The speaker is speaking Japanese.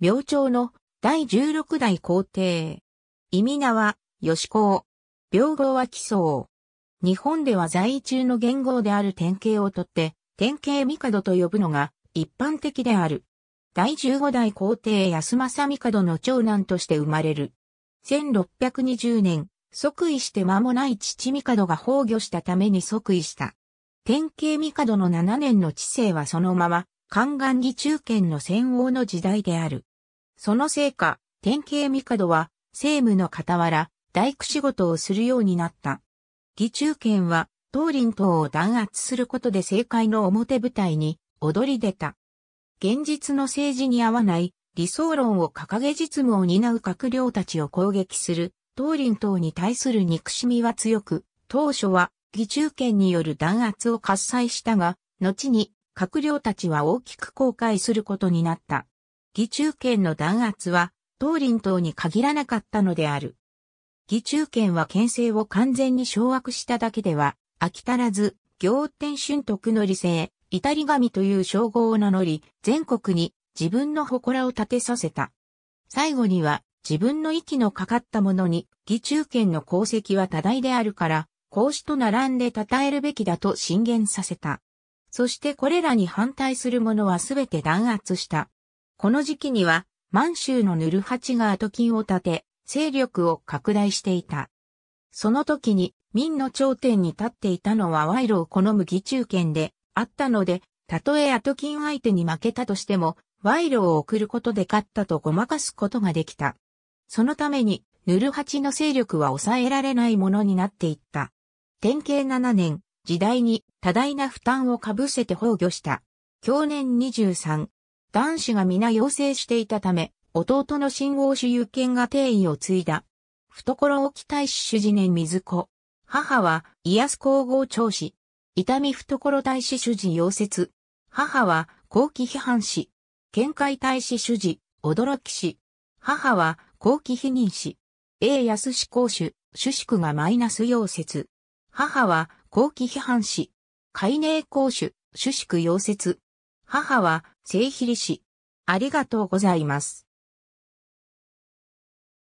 明朝の第16代皇帝。意味名は、吉公。病号は奇想。日本では在位中の元号である典型をとって、典型帝と呼ぶのが一般的である。第15代皇帝安政帝の長男として生まれる。1620年、即位して間もない父帝が崩御したために即位した。典型帝の7年の治世はそのまま、宦官義中堅の戦王の時代である。そのせいか、典型帝は、政務の傍ら、大工仕事をするようになった。義中権は、東林党を弾圧することで政界の表舞台に躍り出た。現実の政治に合わない理想論を掲げ実務を担う閣僚たちを攻撃する東林党に対する憎しみは強く、当初は義中権による弾圧を喝采したが、後に閣僚たちは大きく後悔することになった。義中権の弾圧は、東林党に限らなかったのである。義中権は県政を完全に掌握しただけでは、飽き足らず、行天春徳の理性、イタリ神という称号を名乗り、全国に自分の祠を建てさせた。最後には、自分の息のかかったものに、義中権の功績は多大であるから、孔子と並んで称えるべきだと進言させた。そしてこれらに反対する者はすべて弾圧した。この時期には、満州のヌルハチがキ金を立て、勢力を拡大していた。その時に、民の頂点に立っていたのは賄賂を好む義中権であったので、たとえアトキン相手に負けたとしても、賄賂を送ることで勝ったとごまかすことができた。そのために、ヌルハチの勢力は抑えられないものになっていった。天慶7年、時代に多大な負担をかぶせて崩御した。去年23、男子が皆養成していたため、弟の新王主有権が定位を継いだ。懐置大使主事年水子。母は、イ安皇后長子。痛み懐大使主事溶接。母は、後期批判士。見解大使主事、驚き氏。母は、後期否認士。A 安志公主、主宿がマイナス溶接。母は、後期批判士。海寧公主、主宿溶接。母は、聖比利ありがとうございます。